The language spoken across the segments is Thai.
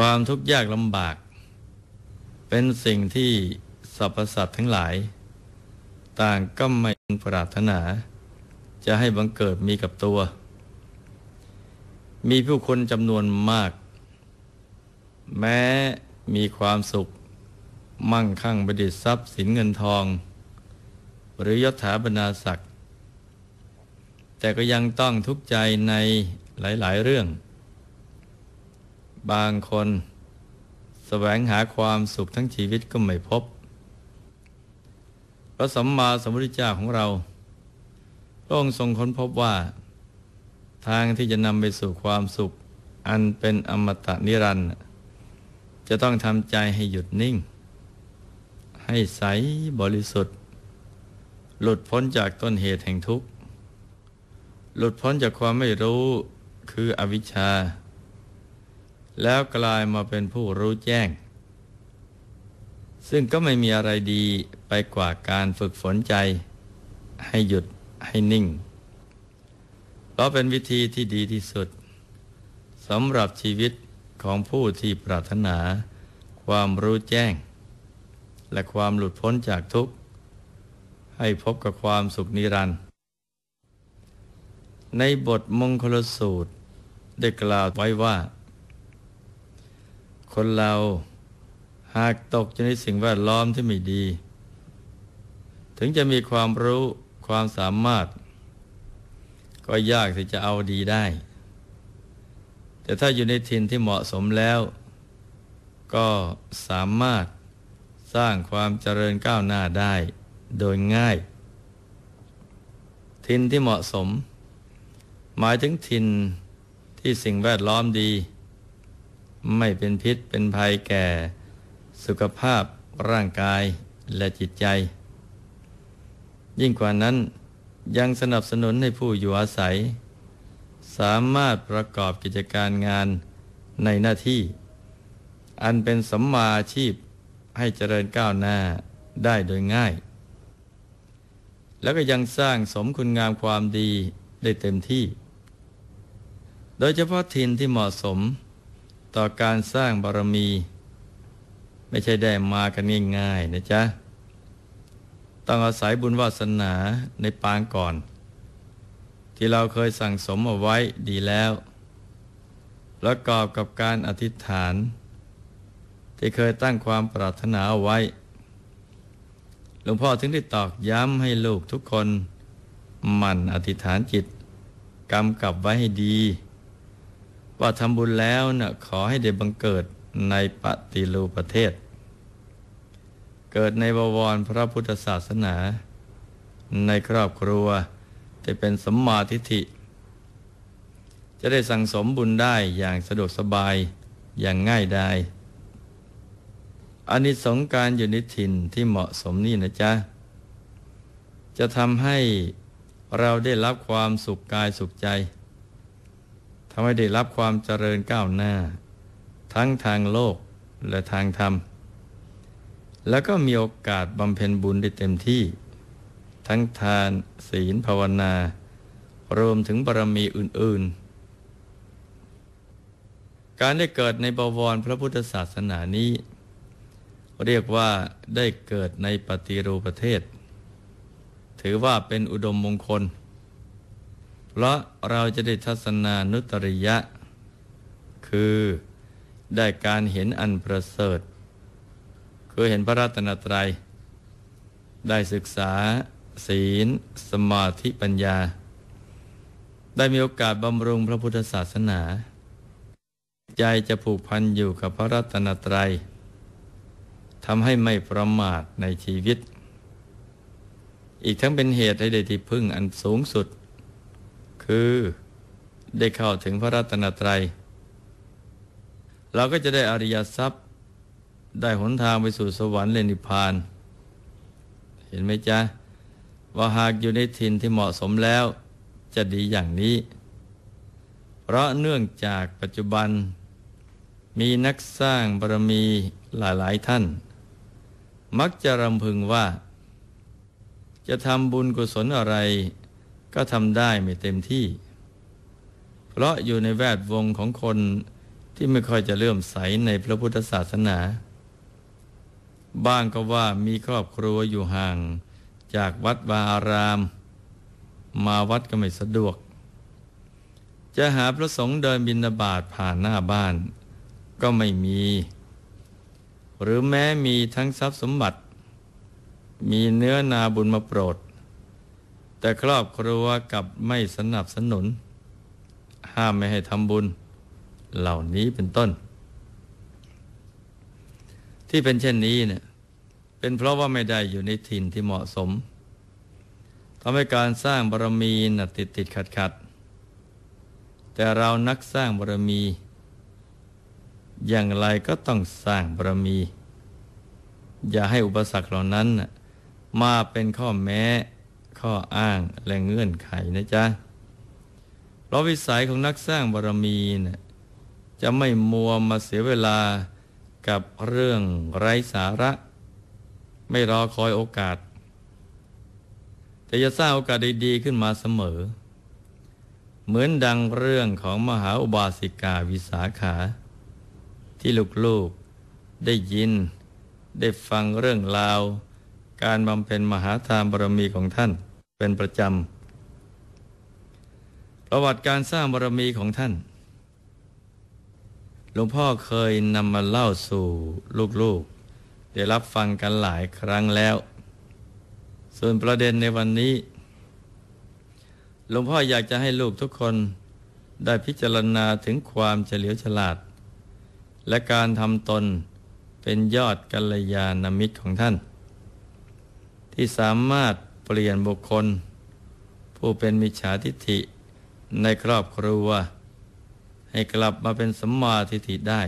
ความทุกข์ยากลำบาก เป็นสิ่งที่สรรพสัตว์ทั้งหลาย ต่างก็ไม่ปรารถนา จะให้บังเกิดมีกับตัว มีผู้คนจำนวนมาก แม้มีความสุขมั่งคั่งประดิษฐ์ทรัพย์สินเงินทอง หรือยศถาบรรดาศักดิ์แต่ก็ยังต้องทุกข์ใจในหลายๆเรื่องบางคนสแสวงหาความสุขทั้งชีวิตก็ไม่พบ พระสัมมาสัมพุทธเจ้าของเราพระองค์ทรงค้นพบว่า ทางที่จะนำไปสู่ความสุขอันเป็นอมตะนิรันดร์จะต้องทำใจให้หยุดนิ่ง ให้ใสบริสุทธิ์ หลุดพ้นจากต้นเหตุแห่งทุกข์ หลุดพ้นจากความไม่รู้คืออวิชชาแล้วกลายมาเป็นผู้รู้แจ้ง ซึ่งก็ไม่มีอะไรดีไปกว่าการฝึกฝนใจ ให้หยุดให้นิ่งเพราะเป็นวิธีที่ดีที่สุดสำหรับชีวิตของผู้ที่ปรารถนา ความรู้แจ้ง และความหลุดพ้นจากทุกข์ ให้พบกับความสุขนิรันดร์ในบทมงคลสูตร ได้กล่าวไว้ว่าคนเราหากตกอยู่ในสิ่งแวดล้อมที่ไม่ดี ถึงจะมีความรู้ความสามารถ ก็ยากที่จะเอาดีได้ แต่ถ้าอยู่ในทินที่เหมาะสมแล้ว ก็สามารถสร้างความเจริญก้าวหน้าได้โดยง่ายทินที่เหมาะสม หมายถึงทินที่สิ่งแวดล้อมดีไม่เป็นพิษเป็นภัยแก่ สุขภาพร่างกายและจิตใจ ยิ่งกว่านั้นยังสนับสนุนให้ผู้อยู่อาศัย สามารถประกอบกิจการงานในหน้าที่ อันเป็นสัมมาอาชีพให้เจริญก้าวหน้าได้โดยง่าย แล้วก็ยังสร้างสมคุณงามความดีได้เต็มที่ โดยเฉพาะทินที่เหมาะสมต่อการสร้างบารมี ไม่ใช่ได้มากันง่ายๆ นะจ๊ะ ต้องอาศัยบุญวาสนาในปางก่อน ที่เราเคยสั่งสมเอาไว้ดีแล้วประกอบกับการอธิษฐาน ที่เคยตั้งความปรารถนาเอาไว้ หลวงพ่อถึงได้ตอกย้ำให้ลูกทุกคน หมั่นอธิษฐานจิตกำกับไว้ให้ดีว่าทำบุญแล้วนะ่ะขอให้ได้บังเกิดในปฏิรูประเทศ เกิดในบวรพระพุทธศาสนา ในครอบครัวจะเป็นสมมาทิฏฐิจะได้สั่งสมบุญได้อย่างสะดวกสบายอย่างง่ายดายอานิสงส์การอยู่ในถิ่นที่เหมาะสมนี่นะจ๊ะ จะทำให้เราได้รับความสุขกายสุขใจทำให้ได้รับความเจริญก้าวหน้า ทั้งทางโลกและทางธรรม แล้วก็มีโอกาสบำเพ็ญบุญได้เต็มที่ ทั้งทานศีลภาวนา รวมถึงบารมีอื่นๆ การได้เกิดในบวรพระพุทธศาสนานี้ เรียกว่าได้เกิดในปฏิรูปประเทศ ถือว่าเป็นอุดมมงคลเพราะเราจะได้ทัศนานุตริยะ คือได้การเห็นอันประเสริฐ คือเห็นพระรัตนตรัย ได้ศึกษา ศีล สมาธิปัญญา ได้มีโอกาสบำรุงพระพุทธศาสนา ใจจะผูกพันอยู่กับพระรัตนตรัย ทำให้ไม่ประมาทในชีวิต อีกทั้งเป็นเหตุให้ได้ที่พึ่งอันสูงสุดคือได้เข้าถึงพระรัตนตรัย เราก็จะได้อริยทรัพย์ ได้หนทางไปสู่สวรรค์เลนิพาน เห็นไหมจ๊ะ ว่าหากอยู่ในถิ่นที่เหมาะสมแล้วจะดีอย่างนี้ เพราะเนื่องจากปัจจุบัน มีนักสร้างบารมีหลายๆท่าน มักจะรำพึงว่า จะทำบุญกุศลอะไรก็ทำได้ไม่เต็มที่ เพราะอยู่ในแวดวงของคนที่ไม่ค่อยจะเลื่อมใสในพระพุทธศาสนา บ้างก็ว่ามีครอบครัวอยู่ห่าง จากวัดวาอารามมาวัดก็ไม่สะดวก จะหาพระสงฆ์เดินบินาบาตผ่านหน้าบ้าน ก็ไม่มี หรือแม้มีทั้งทรัพย์สมบัติ มีเนื้อนาบุญมาโปรดแต่ครอบครัวกับไม่สนับสนุน ห้ามไม่ให้ทำบุญเหล่านี้เป็นต้น ที่เป็นเช่นนี้เนี่ยเป็นเพราะว่าไม่ได้อยู่ในถิ่นที่เหมาะสมทำให้การสร้างบารมีนะติดติดขัดขัดแต่เรานักสร้างบารมี อย่างไรก็ต้องสร้างบารมี อย่าให้อุปสรรคเหล่านั้น มาเป็นข้อแม้ข้ออ้างและเงื่อนไขนะจ๊ะเพราะวิสัยของนักสร้างบารมีนะ่จะไม่มัวมาเสียเวลากับเรื่องไร้สาระ ไม่รอคอยโอกาส แต่จะสร้างโอกาสดีๆขึ้นมาเสมอ เหมือนดังเรื่องของมหาอุบาสิกาวิสาขา ที่ลูกๆได้ยิน ได้ฟังเรื่องราว การบำเพ็ญมหาทานบารมีของท่านเป็นประจำประวัติการสร้างบารมีของท่านหลวงพ่อเคยนำมาเล่าสู่ลูกๆได้รับฟังกันหลายครั้งแล้ว ส่วนประเด็นในวันนี้หลวงพ่ออยากจะให้ลูกทุกคนได้พิจารณาถึงความเฉลียวฉลาด และการทำตนเป็นยอดกัลยาณมิตรของท่าน ที่สามารถเปลี่ยนบุคคล ผู้เป็นมิจฉาทิฐิในครอบครัวให้กลับมาเป็นสัมมาทิฏฐิได้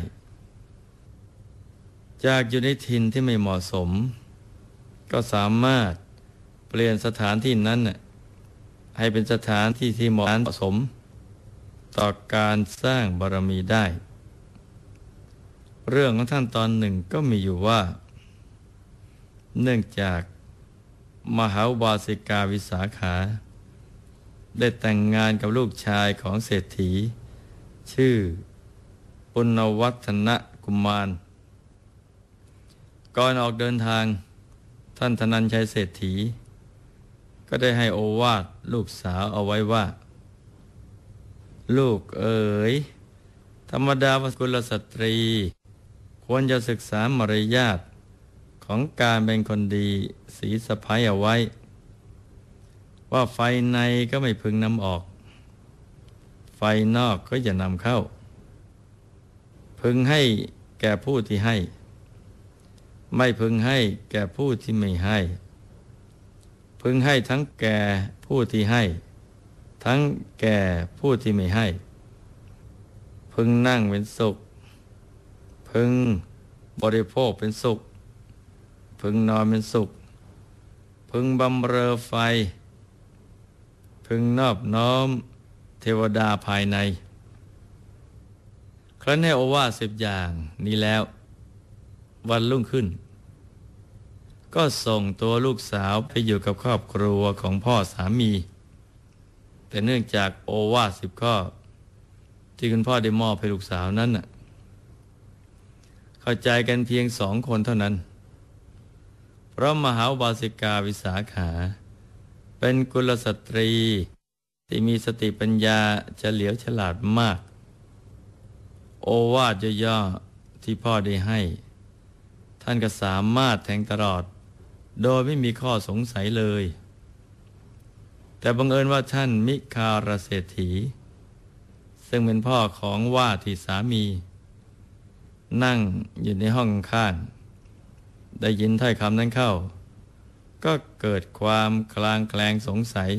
จากอยู่ในทินที่ไม่เหมาะสม ก็สามารถเปลี่ยนสถานที่นั้นให้เป็นสถานที่ที่เหมาะสม ต่อการสร้างบารมีได้ เรื่องของท่านตอนหนึ่งก็มีอยู่ว่า เนื่องจากมหาวาสิกาวิสาขา ได้แต่งงานกับลูกชายของเศรษฐี ชื่อ ปุณวัฒนกุมาร ก่อนออกเดินทาง ท่านธนันชัยเศรษฐี ก็ได้ให้โอวาทลูกสาวเอาไว้ว่า ลูกเอ๋ยธรรมดาวสกุลสตรี ควรจะศึกษามารยาทของการเป็นคนดีสีสะพ้ายเอาไว้ ว่าไฟในก็ไม่พึงนำออก ไฟนอกก็อย่านำเข้า พึงให้แก่ผู้ที่ให้ ไม่พึงให้แก่ผู้ที่ไม่ให้ พึงให้ทั้งแก่ผู้ที่ให้ ทั้งแก่ผู้ที่ไม่ให้ พึงนั่งเป็นสุขพึงบริโภคเป็นสุขพึงนอนเป็นสุข พึงบำเรอไฟ พึงนอบน้อมเทวดาภายใน ครั้นให้โอวาสิบอย่างนี้แล้ว วันรุ่งขึ้น ก็ส่งตัวลูกสาวไปอยู่กับครอบครัวของพ่อสามี แต่เนื่องจากโอวาสิบข้อ ที่คุณพ่อได้มอบให้ลูกสาวนั้นน่ะ เข้าใจกันเพียงสองคนเท่านั้นพระมหาบาสิกาวิสาขา เป็นกุลสตรี ที่มีสติปัญญาเฉลียวฉลาดมาก โอวาทย่อๆที่พ่อได้ให้ ท่านก็สามารถแทงตลอด โดยไม่มีข้อสงสัยเลย แต่บังเอิญว่าท่านมิคารเศรษฐีซึ่งเป็นพ่อของว่าที่สามี นั่งอยู่ในห้องข้างได้ยินถ้อยคำนั้นเข้า ก็เกิดความคลางแคลงสงสัย